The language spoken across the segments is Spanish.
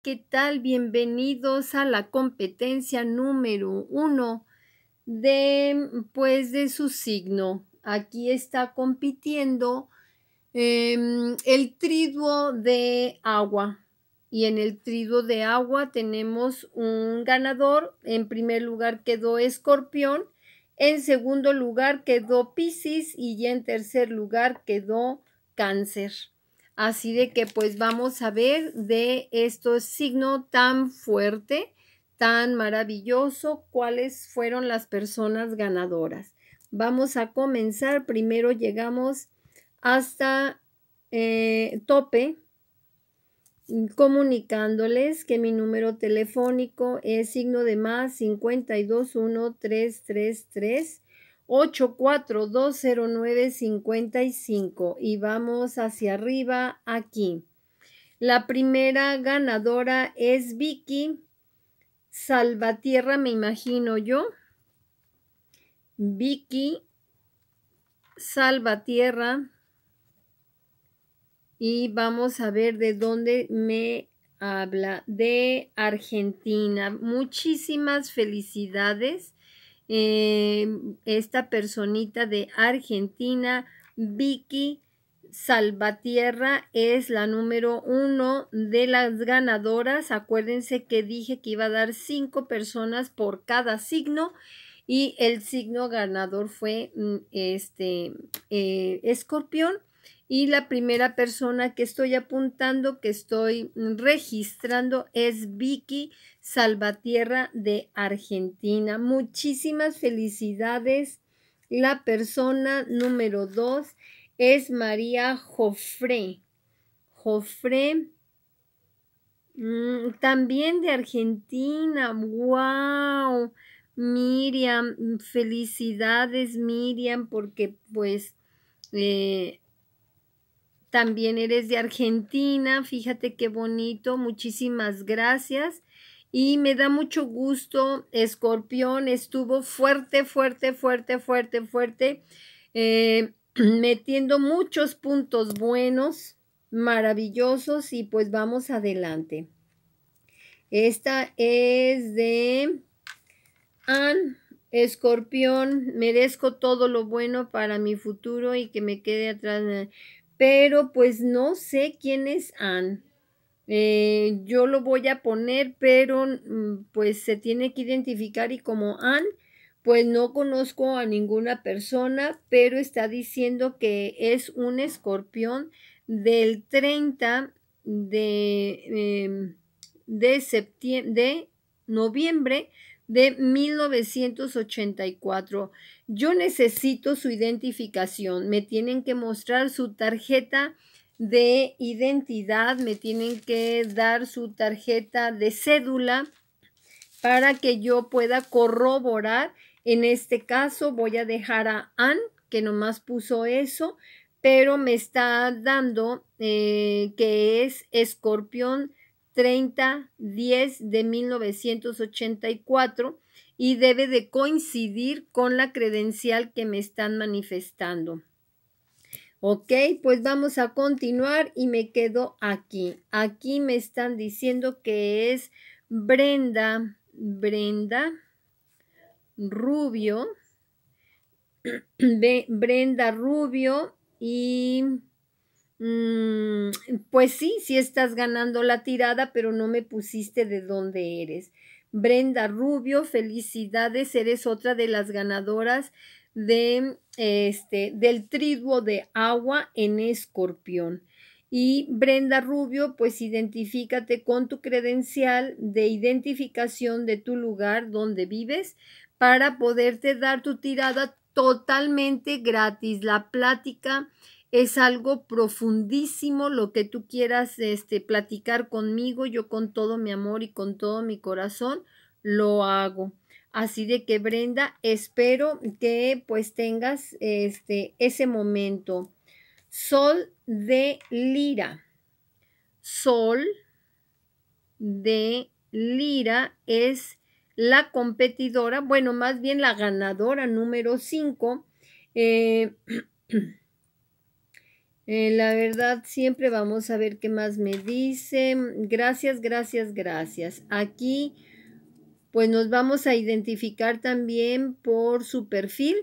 ¿Qué tal? Bienvenidos a la competencia número uno de, pues, de su signo. Aquí está compitiendo em, el triduo de agua. Y en el triduo de agua tenemos un ganador. En primer lugar quedó Escorpión. En segundo lugar quedó Piscis y en tercer lugar quedó Cáncer. Así de que pues vamos a ver de estos signo tan fuerte, tan maravilloso, cuáles fueron las personas ganadoras. Vamos a comenzar. Primero llegamos hasta eh, tope comunicándoles que mi número telefónico es signo de más 521333 8420955 y vamos hacia arriba aquí. La primera ganadora es Vicky Salvatierra, me imagino yo. Vicky Salvatierra. Y vamos a ver de dónde me habla. De Argentina. Muchísimas felicidades. Em, esta personita de Argentina, Vicky Salvatierra, es la número uno de las ganadoras. Acuérdense que dije que iba a dar cinco personas por cada signo y el signo ganador fue mm, este eh, escorpión y la primera persona que estoy apuntando, que estoy registrando es Vicky Salvatierra de Argentina. Muchísimas felicidades. La persona número dos es María Jofre Jofre mm, también de Argentina. ¡Wow! Miriam, felicidades Miriam, porque pues eh, también eres de Argentina, fíjate qué bonito, muchísimas gracias. Y me da mucho gusto, Escorpión, estuvo fuerte, fuerte, fuerte, fuerte, fuerte, eh, metiendo muchos puntos buenos, maravillosos, y pues vamos adelante. Esta es de Ann, Escorpión, merezco todo lo bueno para mi futuro y que me quede atrás pero pues no sé quién es Ann. Eh, yo lo voy a poner, pero mm, pues se tiene que identificar y como Ann, pues no conozco a ninguna persona, pero está diciendo que es un escorpión del 30 de, em, de, de noviembre de 1984. Yo necesito su identificación. Me tienen que mostrar su tarjeta de identidad, me tienen que dar su tarjeta de cédula para que yo pueda corroborar. En este caso voy a dejar a Ann, que nomás puso eso, pero me está dando eh, que es escorpión 3010 de 1984 y debe de coincidir con la credencial que me están manifestando. Ok, pues vamos a continuar y me quedo aquí. Aquí me están diciendo que es Brenda, Brenda Rubio, Brenda Rubio y Mm, pues sí, sí estás ganando la tirada, pero no me pusiste de dónde eres. Brenda Rubio, felicidades, eres otra de las ganadoras de, este, del triduo de agua en escorpión. Y Brenda Rubio, pues identifícate con tu credencial de identificación de tu lugar donde vives para poderte dar tu tirada totalmente gratis. La plática es algo profundísimo lo que tú quieras este, platicar conmigo, yo con todo mi amor y con todo mi corazón lo hago. Así de que Brenda, espero que pues tengas este, ese momento. Sol de lira. Sol de lira es la competidora, bueno, más bien la ganadora número 5. Eh, Eh, la verdad, siempre vamos a ver qué más me dice. Gracias, gracias, gracias. Aquí, pues nos vamos a identificar también por su perfil.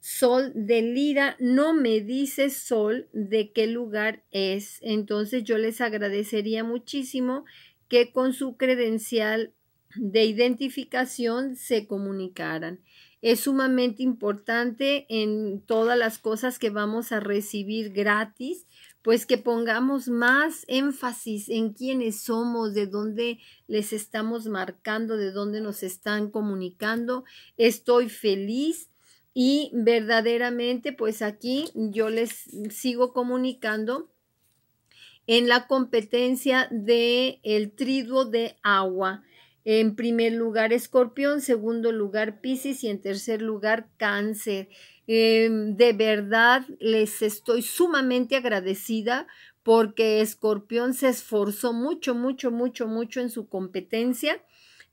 Sol de Lira no me dice Sol de qué lugar es. Entonces yo les agradecería muchísimo que con su credencial de identificación se comunicaran. Es sumamente importante en todas las cosas que vamos a recibir gratis, pues que pongamos más énfasis en quiénes somos, de dónde les estamos marcando, de dónde nos están comunicando. Estoy feliz y verdaderamente, pues aquí yo les sigo comunicando en la competencia de triduo de agua. En primer lugar, escorpión, segundo lugar, piscis y en tercer lugar, cáncer. Em, de verdad, les estoy sumamente agradecida porque escorpión se esforzó mucho, mucho, mucho, mucho en su competencia.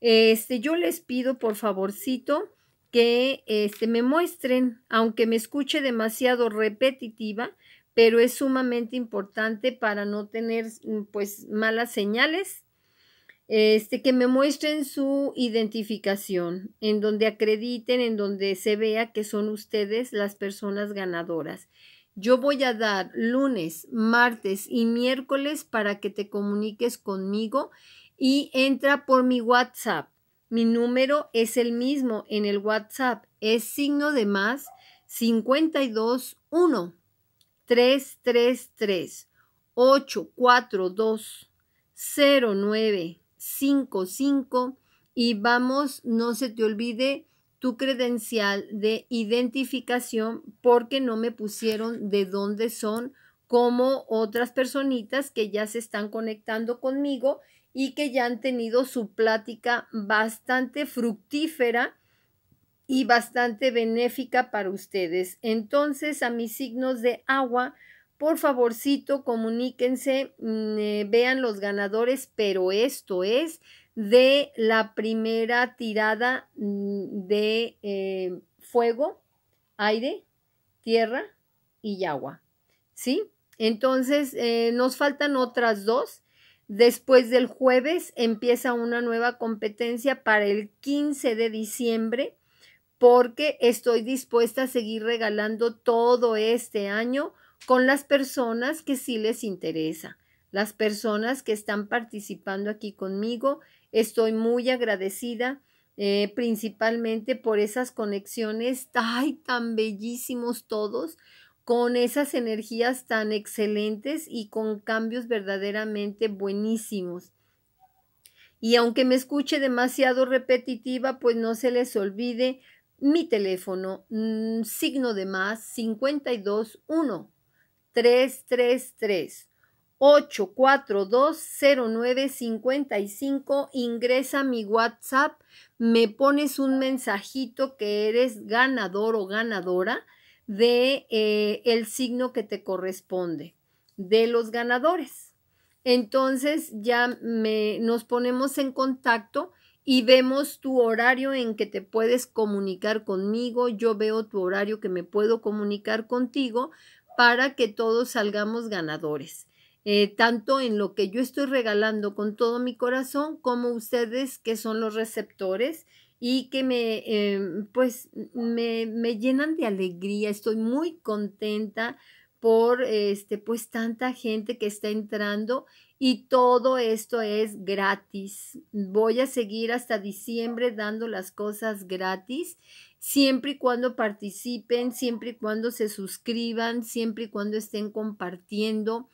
Este, yo les pido, por favorcito, que este, me muestren, aunque me escuche demasiado repetitiva, pero es sumamente importante para no tener pues malas señales este, que me muestren su identificación, en donde acrediten, en donde se vea que son ustedes las personas ganadoras. Yo voy a dar lunes, martes y miércoles para que te comuniques conmigo y entra por mi WhatsApp. Mi número es el mismo en el WhatsApp, es signo de más 521 333 84209 09 55 y vamos, no se te olvide tu credencial de identificación porque no me pusieron de dónde son como otras personitas que ya se están conectando conmigo y que ya han tenido su plática bastante fructífera y bastante benéfica para ustedes. Entonces, a mis signos de agua, por favorcito, comuníquense, mm, eh, vean los ganadores, pero esto es de la primera tirada mm, de eh, fuego, aire, tierra y agua. ¿Sí? Entonces, eh, nos faltan otras dos. Después del jueves empieza una nueva competencia para el 15 de diciembre porque estoy dispuesta a seguir regalando todo este año con las personas que sí les interesa, las personas que están participando aquí conmigo. Estoy muy agradecida eh, principalmente por esas conexiones, ay, tan bellísimos todos, con esas energías tan excelentes y con cambios verdaderamente buenísimos. Y aunque me escuche demasiado repetitiva, pues no se les olvide mi teléfono, mm, signo de más 521 333 8420955. Ingresa mi WhatsApp, me pones un mensajito que eres ganador o ganadora de eh, el signo que te corresponde de los ganadores. Entonces ya me, nos ponemos en contacto y vemos tu horario en que te puedes comunicar conmigo. Yo veo tu horario que me puedo comunicar contigo para que todos salgamos ganadores. Eh, tanto en lo que yo estoy regalando con todo mi corazón como ustedes que son los receptores y que me em, pues me, me, llenan de alegría estoy muy contenta por este pues tanta gente que está entrando y todo esto es gratis voy a seguir hasta diciembre dando las cosas gratis siempre y cuando participen, siempre y cuando se suscriban, siempre y cuando estén compartiendo.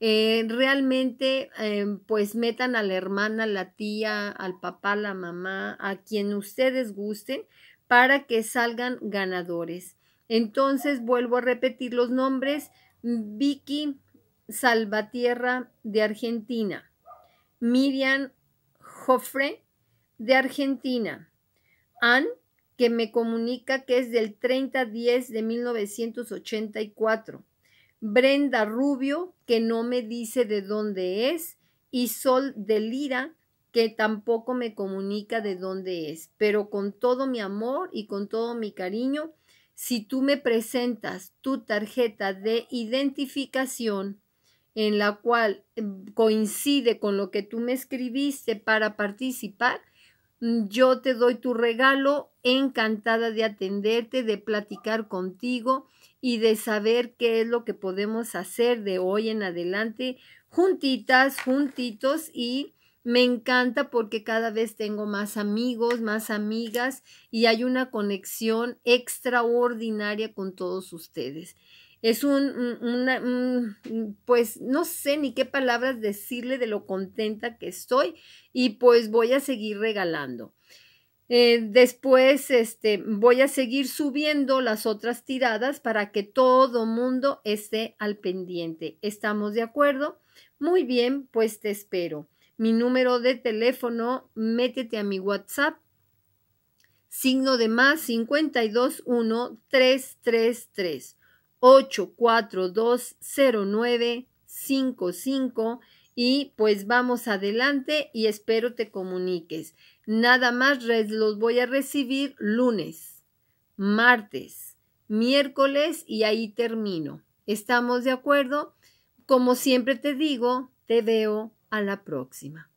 Eh, realmente, em, pues metan a la hermana, la tía, al papá, la mamá, a quien ustedes gusten, para que salgan ganadores. Entonces, vuelvo a repetir los nombres. Vicky Salvatierra de Argentina. Miriam Joffre de Argentina. Anne que me comunica que es del 30-10 de 1984. Brenda Rubio, que no me dice de dónde es, y Sol de Lira, que tampoco me comunica de dónde es. Pero con todo mi amor y con todo mi cariño, si tú me presentas tu tarjeta de identificación en la cual em, coincide con lo que tú me escribiste para participar, Mm, yo te doy tu regalo, encantada de atenderte, de platicar contigo y de saber qué es lo que podemos hacer de hoy en adelante, juntitas, juntitos y me encanta porque cada vez tengo más amigos, más amigas y hay una conexión extraordinaria con todos ustedes. Es un, pues no sé ni qué palabras decirle de lo contenta que estoy y pues voy a seguir regalando. Eh, después este, voy a seguir subiendo las otras tiradas para que todo mundo esté al pendiente. ¿Estamos de acuerdo? Muy bien, pues te espero. Mi número de teléfono, métete a mi WhatsApp, signo de más 521 333. 8420955 y pues vamos adelante y espero te comuniques. Nada más los voy a recibir lunes, martes, miércoles y ahí termino. ¿Estamos de acuerdo? Como siempre te digo, te veo a la próxima.